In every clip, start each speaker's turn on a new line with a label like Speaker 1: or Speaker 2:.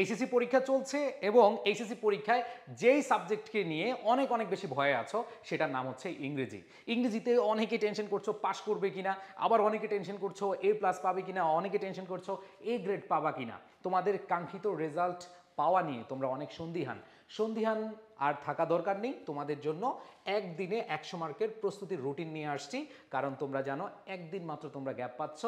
Speaker 1: HSC পরীক্ষা চলছে এবং এইচএসি পরীক্ষায় যেই সাবজেক্টকে নিয়ে অনেক অনেক বেশি ভয়ে আছো সেটার নাম হচ্ছে ইংরেজি ইংরেজিতে অনেকে টেনশন করছো পাশ করবে কিনা আবার অনেকে টেনশন করছো এ প্লাস পাবে কিনা অনেকে টেনশন করছো এ গ্রেড পাবা কিনা তোমাদের কাঙ্ক্ষিত রেজাল্ট পাওয়া নিয়ে তোমরা অনেক সন্দিহান সন্দিহান আর থাকা দরকার নেই তোমাদের জন্য একদিনে একশো মার্কের প্রস্তুতির রুটিন নিয়ে আসছি কারণ তোমরা জানো একদিন মাত্র তোমরা গ্যাপ পাচ্ছ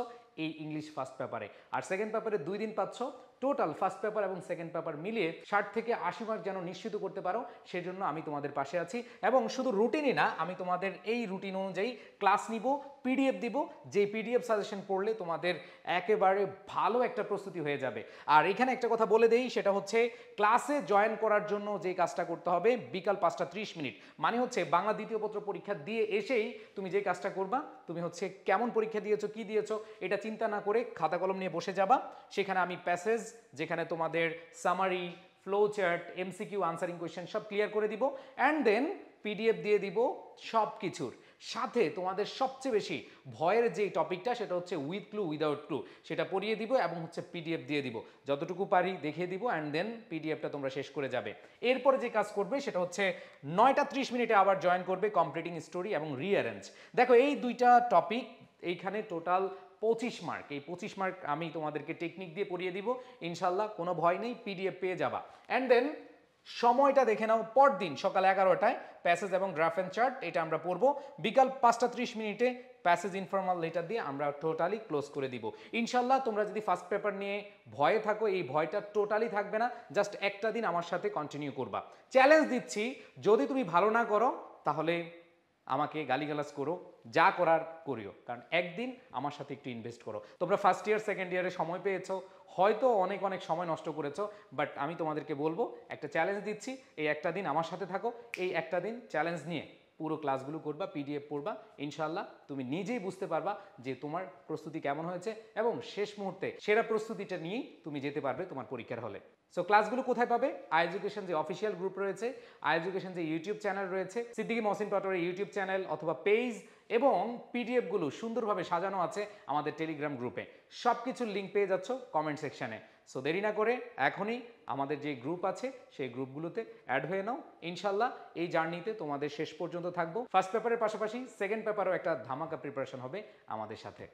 Speaker 1: এই ইংলিশ ফার্স্ট পেপারে আর সেকেন্ড পেপারে দুই দিন পাচ্ছ টোটাল ফার্স্ট পেপার এবং সেকেন্ড পেপার মিলিয়ে ষাট থেকে আশি মার্ক যেন নিশ্চিত করতে পারো সেজন্য আমি তোমাদের পাশে আছি এবং শুধু রুটিনই না আমি তোমাদের এই রুটিন অনুযায়ী ক্লাস নিব পিডিএফ দিব যে পিডিএফ সাজেশন পড়লে তোমাদের একেবারে ভালো একটা প্রস্তুতি হয়ে যাবে আর এখানে একটা কথা বলে দেই সেটা হচ্ছে হচ্ছে ক্লাসে জয়েন করার জন্য যে কাজটা করতে হবে বিকাল পাঁচটা ত্রিশ মিনিট মানে হচ্ছে বাংলা দ্বিতীয় পত্র পরীক্ষা দিয়ে এসেই তুমি যে কাজটা করবা তুমি হচ্ছে কেমন পরীক্ষা দিয়েছো কি দিয়েছো এটা চিন্তা না করে খাতা কলম নিয়ে বসে যাবা সেখানে আমি প্যাসেজ যেখানে তোমাদের summary flow chart MC Q answering question সব ক্লিয়ার করে দিব অ্যান্ড দেন পিডিএফ দিয়ে দিব সব কিছুর সাথে তোমাদের সবচেয়ে বেশি ভয়ের যে টপিকটা সেটা হচ্ছে উইথ ক্লু উইদাউট ক্লু সেটা পড়িয়ে দিব এবং হচ্ছে পিডিএফ দিয়ে দিব যতটুকু পারি দেখিয়ে দিব অ্যান্ড দেন পিডিএফটা তোমরা শেষ করে যাবে এরপরে যে কাজ করবে সেটা হচ্ছে নয়টা ত্রিশ মিনিটে আবার জয়েন করবে কমপ্লিটিং স্টোরি এবং রিঅ্যারেঞ্জ দেখো এই দুইটা টপিক এইখানে টোটাল পঁচিশ মার্ক এই পঁচিশ মার্ক আমি তোমাদেরকে টেকনিক দিয়ে পড়িয়ে দিব ইনশাল্লাহ কোনো ভয় নেই পিডিএফ পেয়ে যাবা অ্যান্ড দেন সময়টা দেখে নাও পরদিন সকাল এগারোটায় প্যাসেজ এবং গ্রাফ অ্যান্ড চার্ট এটা আমরা পড়ব বিকাল পাঁচটা ত্রিশ মিনিটে প্যাসেজ ইনফর্মাল লেটার দিয়ে আমরা টোটালি ক্লোজ করে দিব ইনশাল্লাহ তোমরা যদি ফার্স্ট পেপার নিয়ে ভয়ে থাকো এই ভয়টা টোটালি থাকবে না জাস্ট একটা দিন আমার সাথে কন্টিনিউ করবা চ্যালেঞ্জ দিচ্ছি যদি তুমি ভালো না করো তাহলে আমাকে গালিগালাজ করো যা করার করিও কারণ একদিন আমার সাথে একটু ইনভেস্ট করো তোমরা ফার্স্ট ইয়ার সেকেন্ড ইয়ারে সময় পেয়েছো হয়তো অনেক অনেক সময় নষ্ট করেছো বাট আমি তোমাদেরকে বলবো একটা চ্যালেঞ্জ দিচ্ছি এই একটা দিন আমার সাথে থাকো এই একটা দিন চ্যালেঞ্জ নিয়ে পুরো ক্লাসগুলো করবা পিডিএফ পড়বা ইনশাল্লাহ তুমি নিজেই বুঝতে পারবা যে তোমার প্রস্তুতি কেমন হয়েছে এবং শেষ মুহূর্তে সেরা প্রস্তুতিটা নিয়েই তুমি যেতে পারবে তোমার পরীক্ষার হলে সো ক্লাসগুলো কোথায় পাবে আই এডুকেশন যে অফিসিয়াল গ্রুপ রয়েছে আই এডুকেশন যে ইউটিউব চ্যানেল রয়েছে সিদ্দিকি মহসিন পটোয়ারের ইউটিউব চ্যানেল অথবা পেজ এবং পিডিএফগুলো সুন্দরভাবে সাজানো আছে আমাদের টেলিগ্রাম গ্রুপে সব কিছুর লিঙ্ক পেয়ে যাচ্ছ কমেন্ট সেকশানে সো দেরি না করে এখনই আমাদের যে গ্রুপ আছে সেই গ্রুপগুলোতে অ্যাড হয়ে নাও ইনশাল্লাহ এই জার্নিতে তোমাদের শেষ পর্যন্ত থাকবো ফার্স্ট পেপারের পাশাপাশি সেকেন্ড পেপারও একটা ধামাকা প্রিপারেশন হবে আমাদের সাথে